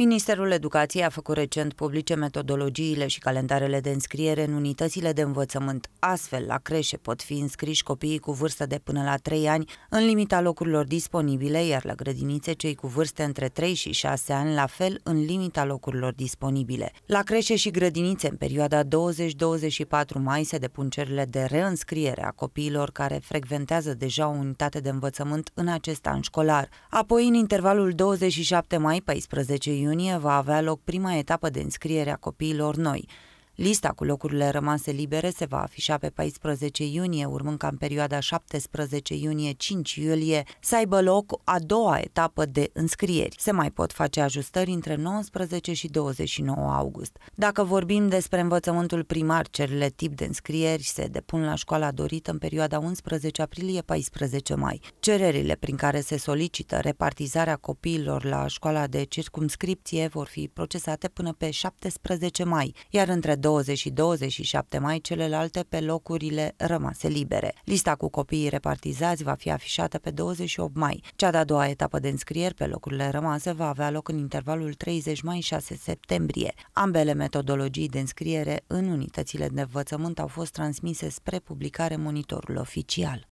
Ministerul Educației a făcut recent publice metodologiile și calendarele de înscriere în unitățile de învățământ. Astfel, la creșe pot fi înscriși copiii cu vârstă de până la 3 ani în limita locurilor disponibile, iar la grădinițe cei cu vârste între 3 și 6 ani, la fel în limita locurilor disponibile. La creșe și grădinițe, în perioada 20-24 mai, se depun cerile de reînscriere a copiilor care frecventează deja o unitate de învățământ în acest an școlar. Apoi, în intervalul 27 mai-14 iunie, iunie va avea loc prima etapă de înscriere a copiilor noi, Lista cu locurile rămase libere se va afișa pe 14 iunie, urmând ca în perioada 17 iunie-5 iulie să aibă loc a doua etapă de înscrieri. Se mai pot face ajustări între 19 și 29 august. Dacă vorbim despre învățământul primar, cerile tip de înscrieri se depun la școala dorită în perioada 11 aprilie-14 mai. Cererile prin care se solicită repartizarea copiilor la școala de circumscripție vor fi procesate până pe 17 mai, iar între 20 și 27 mai, celelalte pe locurile rămase libere. Lista cu copiii repartizați va fi afișată pe 28 mai. Cea de-a doua etapă de înscrieri pe locurile rămase va avea loc în intervalul 30 mai-6 septembrie. Ambele metodologii de înscriere în unitățile de învățământ au fost transmise spre publicare monitorul oficial.